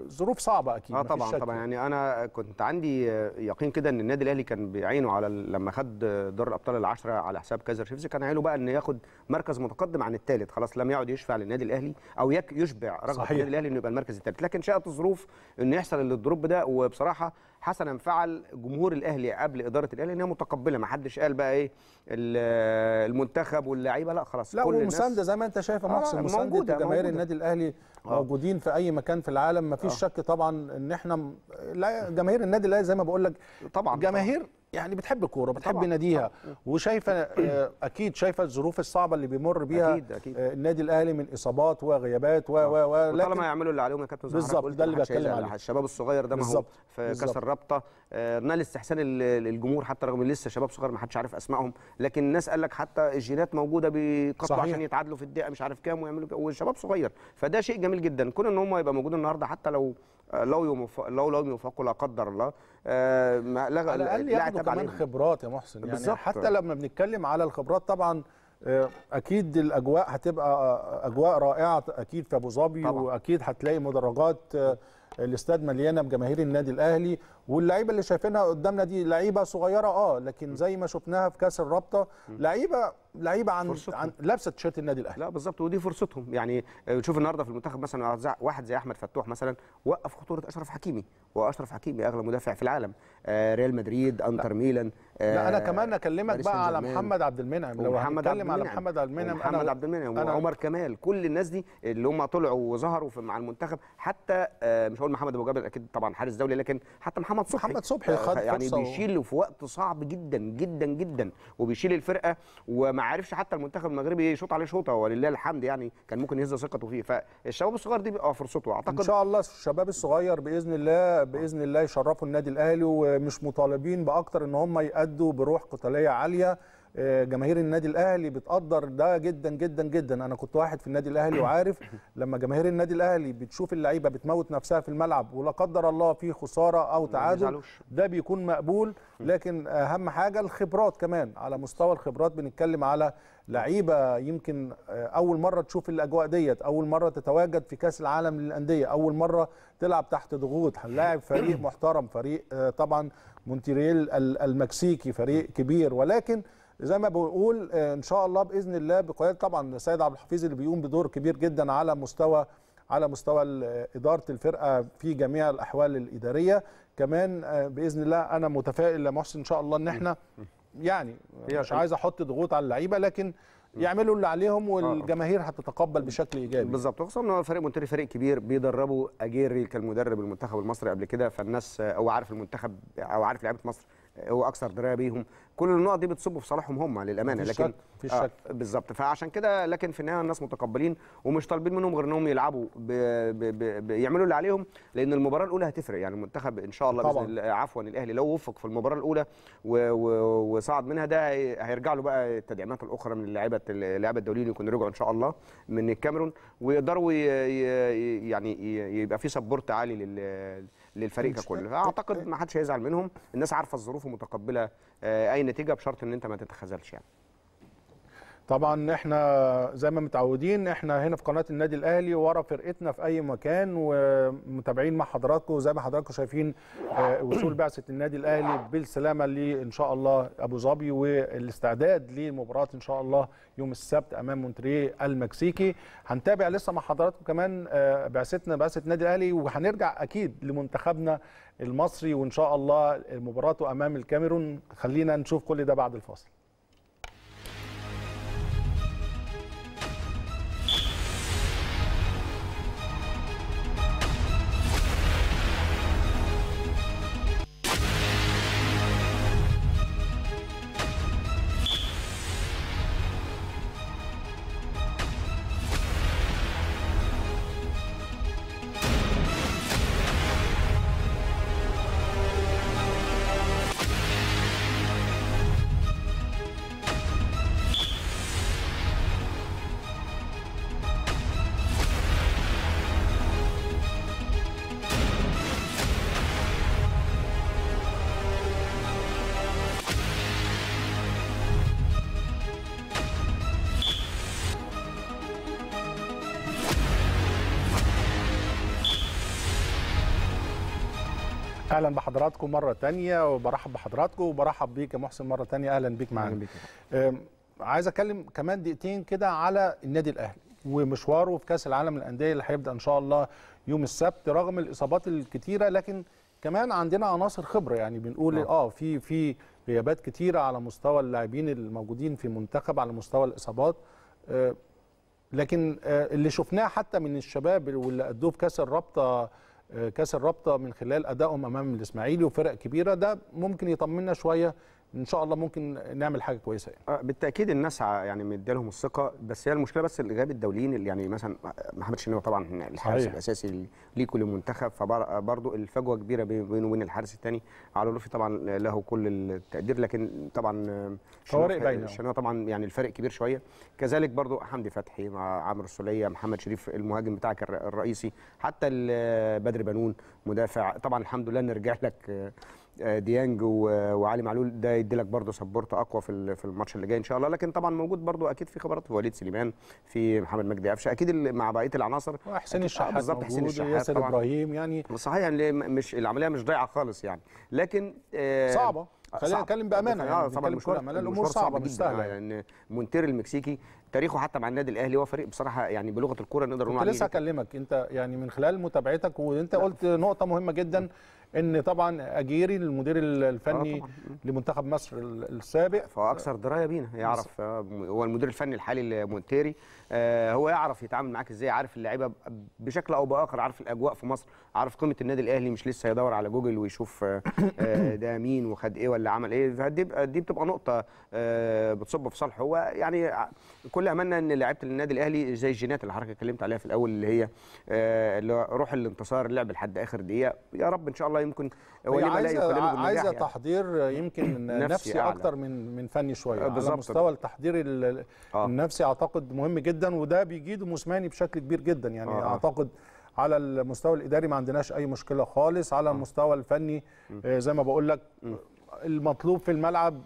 الظروف صعبه اكيد اه طبعا طبعا يعني.
يعني انا كنت عندي يقين كده ان النادي الاهلي كان بيعينه على لما خد دور الابطال العشره على حساب كايزر شيفز كان عينه بقى ان ياخد مركز متقدم عن الثالث خلاص لم يعد يشفع للنادي الاهلي او يشبع رغبه النادي الاهلي انه يبقى المركز الثالث لكن شاءت الظروف انه يحصل الدروب ده وبصراحه حسنا فعل جمهور الاهلي قبل اداره الاهلي ان هي متقبله ما حدش قال بقى ايه المنتخب واللعيبه لا خلاص لا كل والمسانده زي ما
انت شايف يا محسن آه، مسانده جماهير النادي الاهلي آه. موجودين في اي مكان في العالم ما فيش آه. شك طبعا ان احنا لا جماهير النادي الاهلي زي ما بقول لك طبعا جماهير يعني بتحب الكوره بتحب ناديها وشايفه آه، اكيد شايفه الظروف الصعبه اللي بيمر بيها أكيد أكيد. آه، النادي الاهلي من اصابات وغيابات و و آه. و طالما
يعملوا اللي عليهم يا كابتن بالظبط ده اللي بتكلم عليه الشباب الصغير ده ما هو في كاس الرابطه نال استحسان الجمهور حتى رغم لسه شباب صغير ما حدش عارف اسمائهم لكن الناس قال لك حتى الجينات موجوده بيقطعوا عشان يتعادلوا في الدقيقه مش عارف كام ويعملوا والشباب صغير فده شيء جميل جدا كون ان هم يبقى موجودين النهارده حتى لو آه، لو يوم لو لم يوفقوا لا قدر الله آه، ما لغى على الاقل ياخدوا كمان خبرات يا محسن يعني بالزبط. حتى
لما بنتكلم على الخبرات طبعا آه، اكيد الاجواء هتبقى اجواء رائعه اكيد في ابو ظبي واكيد هتلاقي مدرجات الاستاد مليانه بجماهير النادي الاهلي واللعيبه اللي شايفينها قدامنا دي لعيبه صغيره اه
لكن زي ما
شفناها في كاس الرابطه
لعيبه لعيبه عن فرصتهم. عن لابسه تيشيرت النادي الاهلي لا بالظبط ودي فرصتهم يعني آه، شوف النهارده في المنتخب مثلا واحد زي احمد فتوح مثلا وقف خطوره اشرف حكيمي واشرف حكيمي اغلى مدافع في العالم آه ريال مدريد انتر لا. ميلان آه لا انا آه، كمان اكلمك بقى على محمد عبد المنعم لو هنتكلم على محمد عبد المنعم محمد عبد المنعم وعمر كمال كل الناس دي اللي هم طلعوا وظهروا مع المنتخب حتى آه مش هقول محمد ابو جبل اكيد طبعا حارس دولي لكن حتى محمد صبحي محمد صبحي خد يعني بيشيل في وقت صعب جدا جدا جدا وبيشيل الفرقه ومع عرفش حتى المنتخب المغربي يشوط عليه شوطه ولله الحمد يعني كان ممكن يهز ثقته فيه فالشباب الصغير دي بيبقى فرصته اعتقد ان
شاء الله الشباب الصغير باذن الله باذن الله يشرفوا النادي الاهلي ومش مطالبين باكتر ان هم يادوا بروح قتاليه عاليه جماهير النادي الاهلي بتقدر ده جدا جدا جدا انا كنت واحد في النادي الاهلي وعارف لما جماهير النادي الاهلي بتشوف اللعيبه بتموت نفسها في الملعب ولا قدر الله في خساره او تعادل ده بيكون مقبول لكن اهم حاجه الخبرات كمان على مستوى الخبرات بنتكلم على لعيبه يمكن اول مره تشوف الاجواء ديت اول مره تتواجد في كاس العالم للانديه اول مره تلعب تحت ضغوط هنلاعب فريق محترم فريق آه، طبعا مونتريال المكسيكي فريق كبير ولكن زي ما بنقول آه، ان شاء الله باذن الله بقياده طبعا السيد عبد الحفيظ اللي بيقوم بدور كبير جدا على مستوى على مستوى اداره الفرقه في جميع الاحوال الاداريه كمان آه، باذن الله انا متفائل يا محسن ان شاء الله ان احنا يعني مش عايز احط ضغوط على اللعيبه لكن يعملوا اللي عليهم آه. والجماهير
هتتقبل بشكل ايجابي بالظبط خصوصا ان هو فريق مونتري فريق كبير بيدربوا اجيري كان مدرب المنتخب المصري قبل كده فالناس او عارف المنتخب او عارف لعيبه مصر هو اكثر درايه بيهم كل النقط دي بتصب في صالحهم هم للامانه مفيش لكن في آه بالظبط فعشان كده لكن في النهايه الناس متقبلين ومش طالبين منهم غير انهم يلعبوا بيعملوا اللي عليهم لان المباراه الاولى هتفرق يعني المنتخب ان شاء الله طبعا. عفوا الاهلي لو وفق في المباراه الاولى و... و... وصعد منها ده هيرجع له بقى التدعيمات الاخرى من اللعيبه اللعيبه الدوليين يكونوا رجعوا ان شاء الله من الكاميرون ويقدروا يعني يبقى في سبورت عالي لل للفريق ككل فاعتقد ما حدش هيزعل منهم الناس عارفه الظروف ومتقبله آه، اي نتيجه بشرط ان انت ما تتخاذلش يعني
طبعا احنا زي ما متعودين احنا هنا في قناه النادي الاهلي ورا فرقتنا في اي مكان ومتابعين مع حضراتكم زي ما حضراتكم شايفين آه، وصول بعثه النادي الاهلي بالسلامه ان شاء الله ابو ظبي والاستعداد لمباراه ان شاء الله يوم السبت امام مونتريه المكسيكي هنتابع لسه مع حضراتكم كمان آه، بعثتنا بعثه النادي الاهلي وهنرجع اكيد لمنتخبنا المصري وان شاء الله مباراته امام الكاميرون خلينا نشوف كل ده بعد الفاصل اهلا بحضراتكم مره تانية وبرحب بحضراتكم وبرحب بيك يا محسن مره تانية اهلا بيك معانا عايز اتكلم كمان دقيقتين كده على النادي الاهلي ومشواره في كاس العالم للانديه اللي هيبدا ان شاء الله يوم السبت رغم الاصابات الكتيره لكن كمان عندنا عناصر خبره يعني بنقول اه, آه، في في غيابات كتيره على مستوى اللاعبين الموجودين في منتخب على مستوى الاصابات آه لكن آه اللي شفناه حتى من الشباب واللي ادوه في كاس الرابطه آه، كاس الرابطه من خلال ادائهم امام الاسماعيلي وفرق كبيره ده ممكن يطمنا شويه ان شاء
الله ممكن نعمل حاجه كويسه يعني. آه، بالتاكيد الناس يعني مديالهم الثقه بس هي المشكله بس الغياب الدوليين اللي يعني مثلا محمد شناوي طبعا الحارس الاساسي ليكو للمنتخب فبرضه الفجوه كبيره بينه وبين الحارس الثاني على لوفي طبعا له كل التقدير لكن طبعا فوارق باينه شناوي طبعا يعني الفرق كبير شويه كذلك برضه حمدي فتحي مع عمرو السوليه محمد شريف المهاجم بتاعك الرئيسي حتى بدر بنون مدافع طبعا الحمد لله نرجع لك ديانج وعلي معلول ده يديلك برضه سبورت اقوى في في الماتش اللي جاي ان شاء الله لكن طبعا موجود برضه اكيد في خبرات في وليد سليمان في محمد مجدي قفشه اكيد مع بقيه العناصر
وحسين آه، الشحات بالظبط حسين الشحات ياسر ابراهيم
يعني صحيح يعني مش العمليه مش ضايعه خالص يعني لكن آه، صعبه آه، خلينا نتكلم بامانه يعني طبعا المشوار الامور صعبه مش سهله يعني, يعني. مونتير المكسيكي تاريخه حتى مع النادي الاهلي هو فريق بصراحه يعني بلغه الكوره نقدر نقول عليه لسه
هكلمك انت يعني من خلال متابعتك وانت قلت نقطه مهمه جدا ان طبعا اجيري المدير الفني آه، لمنتخب مصر
السابق فاكثر اكثر درايه بينا يعرف آه، هو المدير الفني الحالي لمونتيري آه، هو يعرف يتعامل معاك ازاي عارف اللعيبه بشكل او باخر عارف الاجواء في مصر عارف قيمه النادي الاهلي مش لسه يدور على جوجل ويشوف ده مين وخد ايه ولا عمل ايه فدي دي بتبقى نقطه بتصب في صالحه هو يعني كل املنا ان لعيبه النادي الاهلي زي الجينات اللي حضرتك اتكلمت عليها في الاول اللي هي روح الانتصار اللعب لحد اخر دقيقه يا رب ان شاء الله يمكن ولما لا يقال عايزه يعني.
تحضير يمكن نفسي, اكتر من من فني شويه آه، على مستوى التحضير آه. النفسي اعتقد مهم جدا وده بيجيد موسماني بشكل كبير جدا يعني آه. آه. اعتقد على المستوى الاداري ما عندناش اي مشكله خالص على آه. المستوى الفني زي ما بقول لك المطلوب في الملعب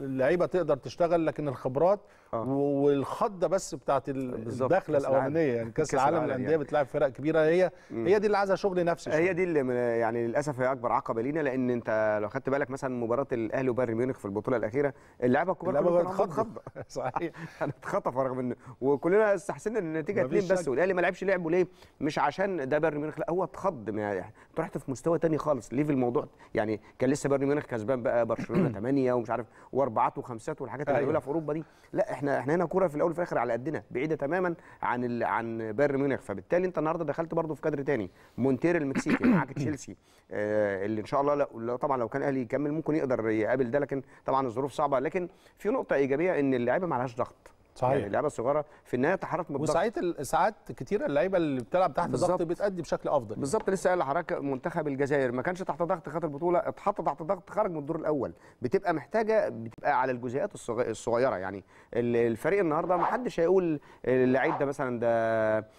اللعيبه تقدر تشتغل لكن الخبرات آه. والخضه بس بتاعت الدخله الاولانيه يعني كاس العالم للانديه يعني.
بتلاعب فرق كبيره هي مم. هي دي اللي عايزه شغل نفسي هي دي اللي يعني للاسف هي اكبر عقبه لينا لان انت لو خدت بالك مثلا مباراه الاهلي وبايرن ميونخ في البطوله الاخيره اللعيبه الكبار كلها اتخض خضه صحيح اتخطف رغم ان وكلنا استحسنا ان النتيجه اتنين بس والاهلي ما لعبش لعبه ليه؟ مش عشان ده بايرن ميونخ لا هو اتخض يعني, يعني انت رحت في مستوى تاني خالص ليه في الموضوع يعني كان لسه بايرن ميونخ كسبان بقى برشلونه 8 ومش عارف واربعات وخمسات والحاجات اللي أيوه. بيقولها في اوروبا دي لا احنا احنا احنا هنا كوره في الاول وفي الاخر على قدنا بعيده تماما عن ال... عن بايرن ميونخ فبالتالي انت النهارده دخلت برده في كادر تاني مونتير المكسيكي معاك تشيلسي آه اللي ان شاء الله لا طبعا لو كان الاهلي يكمل ممكن يقدر يقابل ده لكن طبعا الظروف صعبه لكن في نقطه ايجابيه ان اللعيبه ما عليهاش ضغط صحيح يعني اللعبه الصغيره في النهايه تحرك من وساعات ساعات كتيره اللعيبه اللي بتلعب تحت ضغط بتأدي بشكل افضل بالظبط لسه قال لحضرتك منتخب الجزائر ما كانش تحت ضغط خد البطوله اتحط تحت ضغط خرج من الدور الاول بتبقى محتاجه بتبقى على الجزئيات الصغيره يعني الفريق النهارده ما حدش هيقول اللعيب ده مثلا ده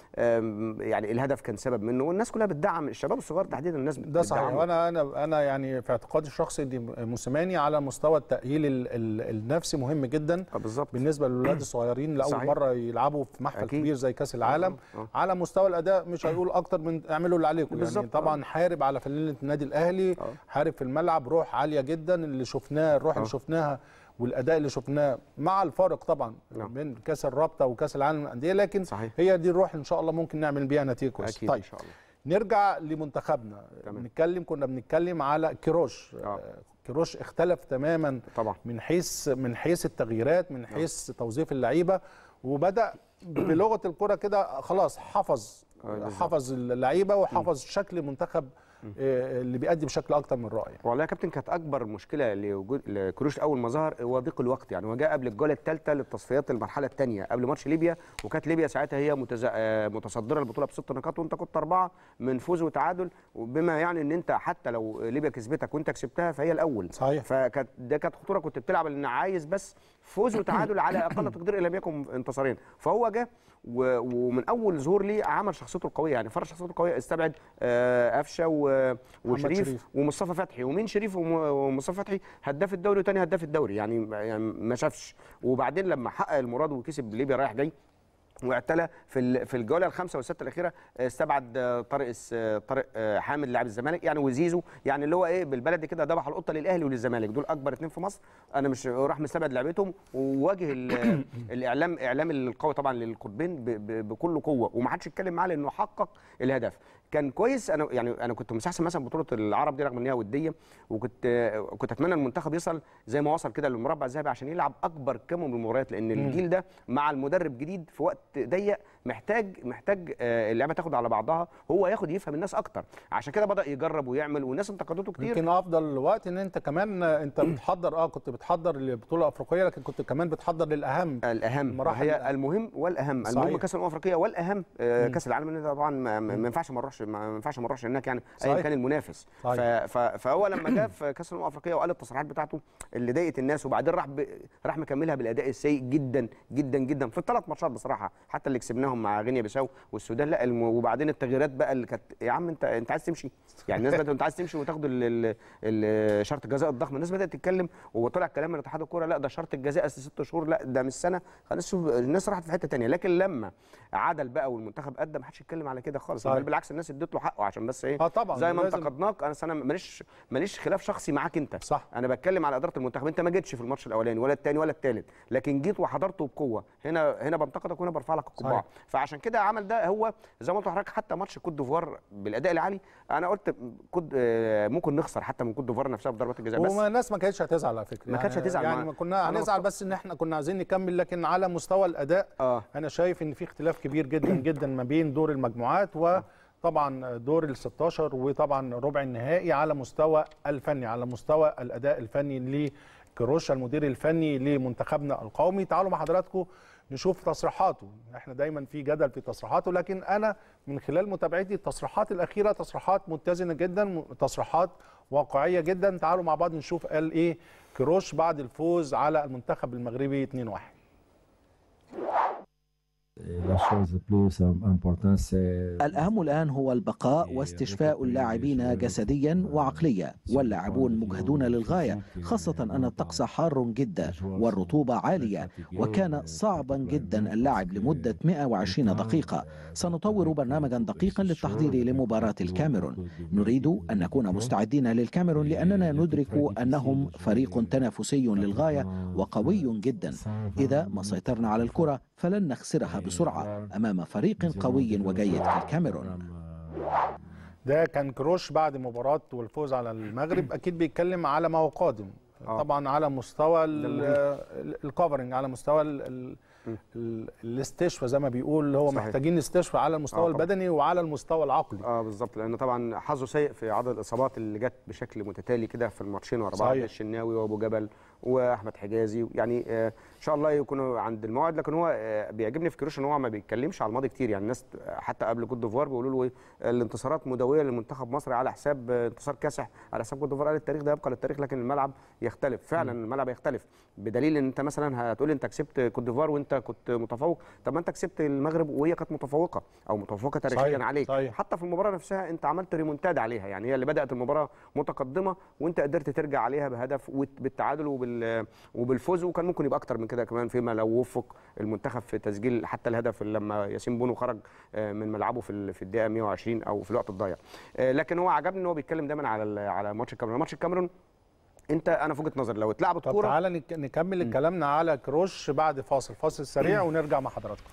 يعني الهدف كان سبب منه والناس كلها بتدعم الشباب الصغير تحديدا الناس ده صحيح
وانا انا انا يعني في اعتقادي الشخصي دي موسيماني على مستوى التاهيل النفسي مهم جدا آه، بالظبط بالنسبه للولاد الصغير صغيرين لاول صحيح. مره يلعبوا في محفل أكيد. كبير زي كاس العالم أه. على مستوى الاداء مش هيقول اكتر من اعملوا اللي عليكم يعني طبعا أه. حارب على فنانه النادي الاهلي أه. حارب في الملعب روح عاليه جدا اللي شفناه الروح أه. اللي شفناها والاداء اللي شفناه مع الفارق طبعا نعم. من كاس الرابطه وكاس العالم للانديه لكن صحيح. هي دي الروح ان شاء الله ممكن نعمل بيها نتيجه كويسه طيب ان شاء الله نرجع لمنتخبنا تمام. نتكلم كنا بنتكلم على كيروش آه. آه، كروش اختلف تماما طبعا من حيث من حيث التغييرات من نعم. حيث توظيف اللعيبه وبدا بلغه الكره كده خلاص حفظ آه، حفظ اللعيبه وحفظ شكل منتخب آه، اللي بيقدم بشكل اكتر من رائع
والله يا كابتن كانت اكبر مشكله لوجود لكروش اول ما ظهر هو ضيق الوقت يعني هو جاء قبل الجوله الثالثه للتصفيات المرحله الثانيه قبل ماتش ليبيا وكانت ليبيا ساعتها هي متز... آه، متصدره البطوله بست نقاط وانت كنت اربعه من فوز وتعادل وبما يعني ان انت حتى لو ليبيا كسبتك وانت كسبتها فهي الاول صحيح فكانت ده كانت خطوره كنت بتلعب لان عايز بس فوز وتعادل على اقل تقدير ان لم يكن انتصارين فهو جه ومن اول ظهور ليه عمل شخصيته القويه يعني فرش شخصيته القويه استبعد آه، قفشه وشريف ومصطفى فتحي ومين شريف ومصطفى فتحي هداف الدوري وتاني هداف الدوري يعني, يعني ما شافش وبعدين لما حقق المراد وكسب ليبيا رايح جاي واعتلى في في الجوله الخامسه والسته الاخيره آه، استبعد آه، طارق آه، طارق حامد لاعب الزمالك يعني وزيزو يعني اللي هو ايه بالبلدي كده ذبح القطه للاهلي وللزمالك دول اكبر اثنين في مصر انا مش راح مستبعد لعبتهم وواجه الاعلام اعلام القوي طبعا للقطبين بكل قوه ومحدش حدش اتكلم معاه لانه حقق الهدف كان كويس انا يعني انا كنت مستحسن مثلا بطوله العرب دي رغم ان هي وديه وكنت كنت اتمنى المنتخب يصل زي ما وصل كده للمربع الذهبي عشان يلعب اكبر كم من المباريات لان الجيل ده مع المدرب جديد في وقت ضيق محتاج محتاج آه، اللعبه تاخد على بعضها هو ياخد يفهم الناس اكتر عشان كده بدا يجرب ويعمل والناس انتقدته كتير يمكن
افضل وقت ان انت كمان آه، انت بتحضر اه كنت بتحضر للبطوله الافريقيه لكن كنت كمان بتحضر للاهم الاهم هي المهم والاهم صحيح. المهم كاس
الامم الافريقيه والاهم آه كاس العالم طبعا ما ينفعش ما نروحش ما ينفعش ما نروحش هناك يعني ايا كان المنافس فهو لما جه في كاس الامم الافريقيه وقال التصريحات بتاعته اللي ضايقت الناس وبعدين راح راح مكملها بالاداء السيء جدا جدا جدا في الثلاث ماتشات بصراحه حتى اللي كسبناهم معاهم مع غينيا بيساو والسودان لا وبعدين التغييرات بقى اللي كانت يا عم انت انت عايز تمشي يعني الناس بدات انت عايز تمشي وتاخد شرط الجزاء الضخم الناس بدات تتكلم وطلع كلام من اتحاد الكوره لا ده شرط الجزاء اصل ست شهور لا ده مش سنه خلاص الناس راحت في حته ثانيه لكن لما عدل بقى والمنتخب قدم ما حدش يتكلم على كده خالص بل طيب. بالعكس الناس اديت له حقه عشان بس ايه اه طبعا زي ما انتقدناك انا انا ماليش ماليش خلاف شخصي معاك انت صح انا بتكلم على اداره المنتخب انت ما جيتش في الماتش الاولاني ولا الثاني ولا الثالث لكن جيت وحضرته بقوه هنا هنا بنتقدك وهنا برفع لك القبعه فعشان كده عمل ده هو زي ما قلت لحضرتك حتى ماتش كوت ديفوار بالاداء العالي انا قلت كود آه، ممكن نخسر حتى من كوت ديفوار نفسها بضربات الجزاء بس
الناس ما كانتش هتزعل على فكره ما كانتش هتزعل يعني, يعني ما كنا هنزعل بس ان احنا كنا عايزين نكمل لكن على مستوى الاداء آه. انا شايف ان في اختلاف كبير جدا جدا ما بين دور المجموعات و آه. طبعا دور ال 16 وطبعا ربع النهائي على مستوى الفني على مستوى الاداء الفني كروشا المدير الفني لمنتخبنا القومي تعالوا مع حضراتكم نشوف تصريحاته احنا دايما في جدل في تصريحاته لكن انا من خلال متابعتي التصريحات الاخيره تصريحات متزنه جدا تصريحات واقعيه جدا تعالوا مع بعض نشوف قال ايه كروش بعد الفوز
على المنتخب المغربي 2-1 الأهم الآن هو البقاء واستشفاء اللاعبين جسديا وعقليا واللاعبون مجهدون للغاية خاصة أن الطقس حار جدا والرطوبة عالية وكان صعبا جدا اللعب لمدة 120 دقيقة سنطور برنامجا دقيقا للتحضير لمباراة الكاميرون نريد أن نكون مستعدين للكاميرون لأننا ندرك أنهم فريق تنافسي للغاية وقوي جدا إذا ما سيطرنا على الكرة فلن نخسرها أيوة. بسرعة أمام فريق قوي وجيد كالكاميرون
آه، ده كان كروش بعد مباراة والفوز على المغرب أكيد بيتكلم على ما هو قادم آه. طبعا على مستوى الكفرنج على مستوى الاستشفاء زي ما بيقول هو صحيح. محتاجين استشفاء على المستوى آه البدني
وعلى المستوى العقلي اه بالظبط لان طبعا حظه سيء في عدد الاصابات اللي جت بشكل متتالي كده في الماتشين ورا بعض الشناوي وابو جبل واحمد حجازي يعني آه، ان شاء الله يكونوا عند الموعد لكن هو آه، بيعجبني في كروش ان هو ما بيتكلمش على الماضي كتير يعني الناس آه، حتى قبل كوت ديفوار بيقولوا له إيه، الانتصارات مدويه لمنتخب مصر على حساب انتصار كاسح على حساب كوت ديفوار قال التاريخ ده يبقى للتاريخ لكن الملعب يختلف فعلا الملعب يختلف بدليل ان انت مثلا هتقول انت كسبت كوت ديفوار وانت كنت متفوق طب ما انت كسبت المغرب وهي كانت متفوقه او متفوقه تاريخيا عليك صحيح. حتى في المباراه نفسها انت عملت ريمونتاد عليها يعني هي اللي بدات المباراه متقدمه وانت قدرت ترجع عليها بهدف بالتعادل وب وبال وبالفوز وكان ممكن يبقى اكتر من كده كمان فيما لو وفق المنتخب في تسجيل حتى الهدف لما ياسين بونو خرج آه، من ملعبه في في الدقيقه 120 او في الوقت الضايع آه، لكن هو عجبني ان هو بيتكلم دايما على على ماتش الكاميرون ماتش الكاميرون انت انا في وجهه نظري لو اتلعبت كوره طب تعالى
نكمل كلامنا على كروش بعد فاصل فاصل سريع ونرجع مع حضراتكم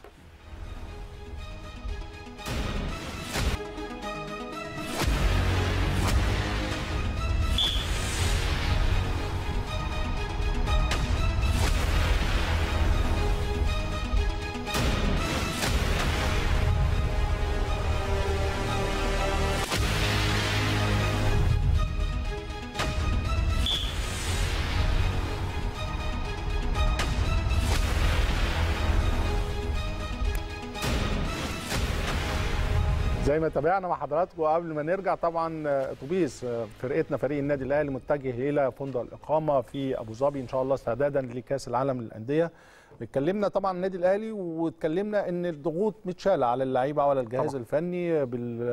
ما تابعنا مع حضراتكم قبل ما نرجع طبعا آه، اتوبيس آه، فرقتنا فريق النادي الاهلي متجه الى فندق الاقامه في ابو ظبي ان شاء الله استعدادا لكاس العالم للانديه اتكلمنا طبعا النادي الاهلي واتكلمنا ان الضغوط متشاله على اللعيبه وعلى الجهاز طبعا. الفني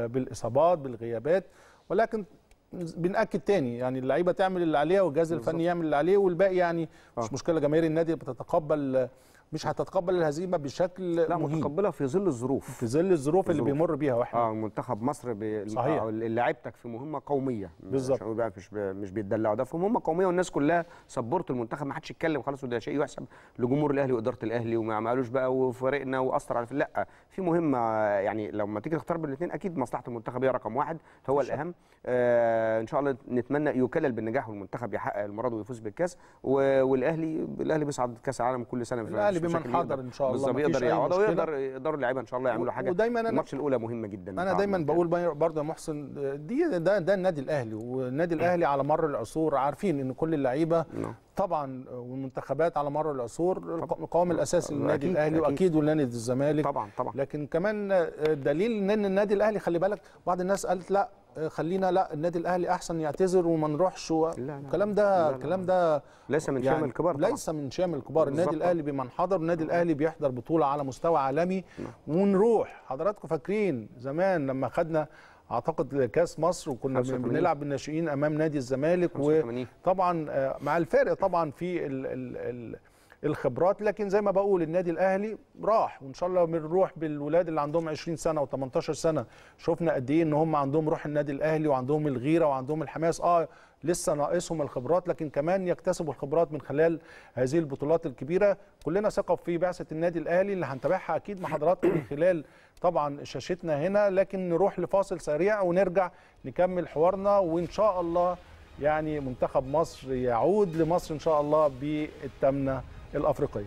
بالاصابات بالغيابات ولكن بنأكد تاني يعني اللعيبه تعمل اللي عليها والجهاز الفني يعمل اللي عليه والباقي يعني آه. مش مشكله جماهير النادي بتتقبل مش هتتقبل الهزيمه بشكل لا مهين.
متقبلها في ظل الظروف في ظل الظروف اللي بيمر بيها واحنا اه منتخب مصر صحيح آه، لعبتك في مهمه قوميه بالظبط مش مش بيتدلعوا ده في مهمه قوميه والناس كلها سبورت المنتخب ما حدش يتكلم خلاص وده شيء يحسب لجمهور الاهلي واداره الاهلي وما عملوش بقى وفريقنا واثر على لا في مهمه يعني لما تيجي تختار بين الاثنين اكيد مصلحه المنتخب هي رقم واحد هو الاهم آه ان شاء الله نتمنى يكلل بالنجاح والمنتخب يحقق المراد ويفوز بالكاس والاهلي الاهلي بيصعد كاس العالم كل سنه في بمن حضر ان شاء الله بالظبط يقدر يقعد ويقدر يقدروا اللعيبه ان شاء الله يعملوا حاجه ودايما الماتش الاولى مهمه جدا انا دايما
بقول برضه يا محسن دي ده ده النادي الاهلي والنادي الاهلي على مر العصور عارفين ان كل اللعيبه نعم. طبعا والمنتخبات على مر العصور القوام الاساسي للنادي الاهلي واكيد ولنادي الزمالك طبعا طبعا لكن كمان آه، دليل ان النادي الاهلي خلي بالك بعض الناس قالت لا آه، خلينا لا النادي الاهلي احسن يعتذر وما نروحش الكلام ده الكلام ده ليس من شام الكبار يعني طبعا. ليس من شام الكبار النادي الاهلي بمن حضر النادي نعم. الاهلي بيحضر بطوله على مستوى عالمي نعم. ونروح حضراتكم فاكرين زمان لما خدنا اعتقد كاس مصر وكنا بنلعب بالناشئين امام نادي الزمالك وطبعا آه، مع الفرق طبعا في الـ الـ الـ الخبرات لكن زي ما بقول النادي الاهلي راح وان شاء الله بنروح بالولاد اللي عندهم 20 سنه و18 سنه شفنا قد ايه ان هم عندهم روح النادي الاهلي وعندهم الغيره وعندهم الحماس اه لسه ناقصهم الخبرات لكن كمان يكتسبوا الخبرات من خلال هذه البطولات الكبيره كلنا ثقه في بعثه النادي الاهلي اللي هنتابعها اكيد مع حضراتكم من خلال طبعا شاشتنا هنا لكن نروح لفاصل سريع ونرجع نكمل حوارنا وان شاء الله يعني منتخب مصر يعود لمصر ان شاء الله بالثامنه الافريقيه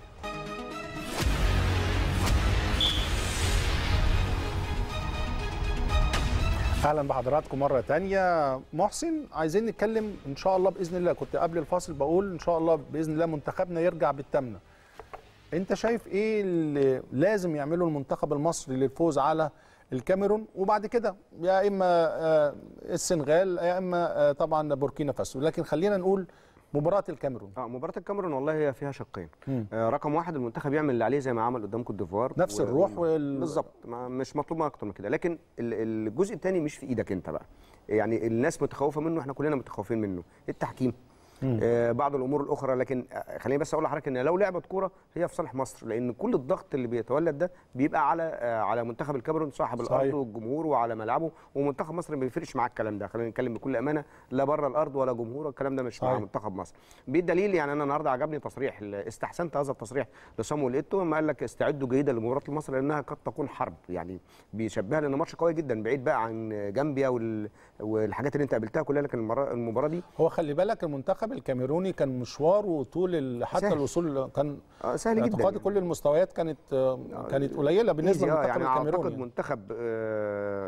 اهلا بحضراتكم مره تانية محسن عايزين نتكلم ان شاء الله باذن الله كنت قبل الفاصل بقول ان شاء الله باذن الله منتخبنا يرجع بالثامنه انت شايف ايه اللي لازم يعمله المنتخب المصري للفوز على الكاميرون وبعد كده يا اما آه، السنغال يا
اما آه، طبعا بوركينا فاسو لكن خلينا نقول مباراه الكاميرون اه مباراه الكاميرون والله هي فيها شقين آه رقم واحد المنتخب يعمل اللي عليه زي ما عمل قدام كوت ديفوار نفس و... الروح وال... بالظبط مش مطلوب منك اكتر من كده لكن الجزء الثاني مش في ايدك انت بقى يعني الناس متخوفه منه احنا كلنا متخوفين منه إيه التحكيم آه، بعض الامور الاخرى لكن آه، خليني بس اقول لحضرتك ان لو لعبت كوره هي في صالح مصر لان كل الضغط اللي بيتولد ده بيبقى على آه، على منتخب الكاميرون صاحب الارض والجمهور وعلى ملعبه ومنتخب مصر ما بيفرقش معاه الكلام ده خلينا نتكلم بكل امانه لا بره الارض ولا جمهوره الكلام ده مش مع منتخب مصر بالدليل يعني انا النهارده عجبني تصريح استحسنت هذا التصريح لصامويل ايتو لما قال لك استعدوا جيدا لمباراه مصر لانها قد تكون حرب يعني بيشبهها لان ماتش قوي جدا بعيد بقى عن جامبيا والحاجات اللي انت قابلتها كلها لكن المباراه دي هو خلي بالك المنتخب الكاميروني كان مشواره طول حتى سهل.
الوصول كان
آه، سهل جدا اعتقادي
كل المستويات كانت آه، كانت قليله بالنسبه آه، للمنتخب يعني الكاميروني اعتقد
منتخب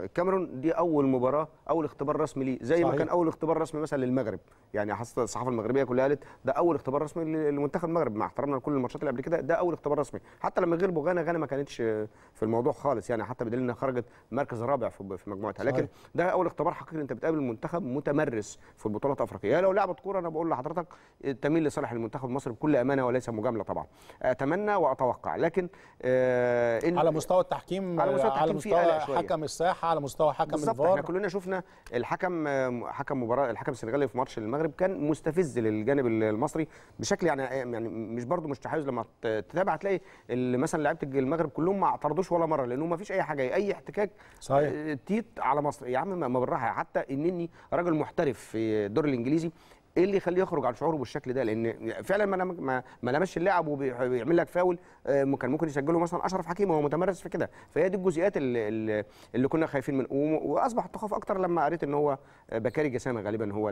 الكاميرون دي اول مباراه اول اختبار رسمي ليه زي صحيح. ما كان اول اختبار رسمي مثلا للمغرب يعني حصلت الصحافه المغربيه كلها قالت ده اول اختبار رسمي لمنتخب المغرب مع احترامنا لكل الماتشات اللي قبل كده ده اول اختبار رسمي حتى لما غلبوا غانا غانا ما كانتش في الموضوع خالص يعني حتى بدليل انها خرجت مركز رابع في مجموعتها لكن ده اول اختبار حقيقي انت بتقابل منتخب متمرس في البطولات الافريقيه لو لعبت كوره انا بقول اقول لحضرتك تميل لصالح المنتخب المصري بكل امانه وليس مجامله طبعا اتمنى واتوقع لكن آه، إن على مستوى التحكيم على مستوى, التحكيم على مستوى حكم الساحه على مستوى حكم الفار احنا كلنا شفنا الحكم حكم مباراه الحكم السنغالي في ماتش المغرب كان مستفز للجانب المصري بشكل يعني يعني مش برده مش تحيز لما تتابع هتلاقي مثلا لعيبه المغرب كلهم ما اعترضوش ولا مره لانه ما فيش اي حاجه اي احتكاك صحيح آه، تيت على مصر يا عم ما بالراحه حتى انني راجل محترف في الدوري الانجليزي ايه اللي يخليه يخرج عن شعوره بالشكل ده لان فعلا ما ما, ما لمسش اللاعب وبيعمل لك فاول آه، كان ممكن يسجله مثلا اشرف حكيم وهو متمرس في كده فهي دي الجزئيات اللي, اللي كنا خايفين منه واصبح تخاف اكتر لما قريت ان هو بكاري جسامه غالبا هو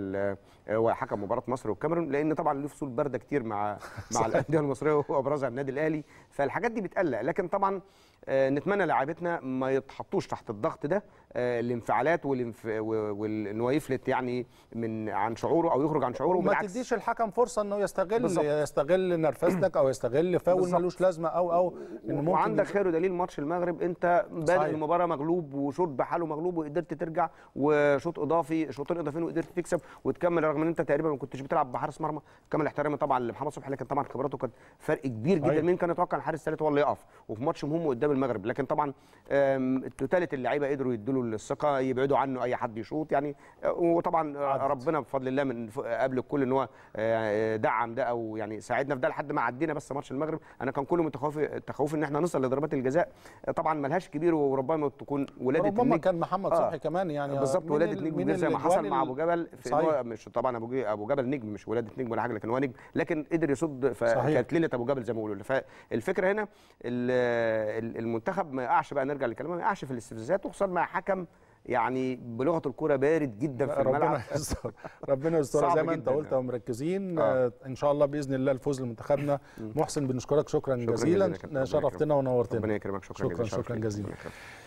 هو حكم مباراه مصر والكاميرون لان طبعا له فصول بارده كتير مع مع الانديه المصريه وهو ابرزها النادي الاهلي فالحاجات دي بتقلق لكن طبعا آه، نتمنى لاعبتنا ما يتحطوش تحت الضغط ده آه، الانفعالات وانه يفلت يعني من عن شعوره او يخرج عن شعوره ما
تديش الحكم فرصه انه يستغل بالزبط.
يستغل نرفزتك او يستغل فاول ملوش لازمه او او ممكن وعندك خير ودليل ماتش المغرب انت بادئ المباراه مغلوب وشوط بحاله مغلوب وقدرت ترجع وشوط اضافي شوطين اضافيين وقدرت تكسب وتكمل رغم ان انت تقريبا ما كنتش بتلعب بحارس مرمى كامل احترامي طبعا لمحمد صبحي لكن طبعا خبراته كانت فرق كبير جدا أيوة. مين كان يتوقع الحارس الثالث هو اللي يقف وفي ماتش مهم قدام المغرب لكن طبعا توتاله اللعيبه قدروا يدوا له الثقه يبعدوا عنه اي حد يشوط يعني آه، وطبعا آه، عدد. ربنا بفضل الله من قبل الكل ان هو آه، دعم ده او يعني ساعدنا في ده لحد ما عدينا بس ماتش المغرب انا كان كل متخوف تخوفي ان احنا نوصل لضربات الجزاء طبعا ملهاش كبير وربما تكون ولاده ربما كان محمد صبحي آه.
كمان يعني بالظبط ولاده نجم ما حصل مع ابو جبل في صحيح.
مش طبعا ابو ابو جبل نجم مش ولاده نجم ولا حاجه لكن هو نجم لكن قدر يصد فكانت ليله ابو جبل زي ما بيقولوا فالفكره هنا المنتخب ما يقعش بقى نرجع للكلام ما يقعش في الاستفزازات وخصوصا مع حكم يعني بلغه الكوره بارد جدا في الملعب ربنا
يستر ربنا يستر زي ما انت قلت ومركزين آه. ان شاء الله باذن الله الفوز لمنتخبنا محسن بنشكرك شكرا, شكرا جزيلا شرفتنا ونورتنا ربنا يكرمك شكرا شكرا, جزيلا. شكرا جزيلا.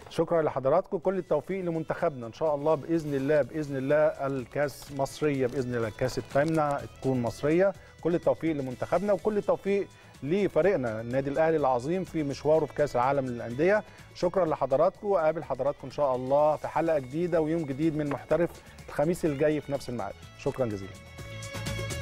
شكرا لحضراتكم كل التوفيق لمنتخبنا ان شاء الله باذن الله باذن الله الكاس مصريه باذن الله الكاس الثامنه تكون مصريه كل التوفيق لمنتخبنا وكل التوفيق لفريقنا النادي الاهلي العظيم في مشواره في كاس العالم للانديه شكرا لحضراتكم واقابل حضراتكم ان شاء الله في حلقه جديده ويوم جديد من محترف الخميس الجاي في نفس الميعاد شكرا جزيلا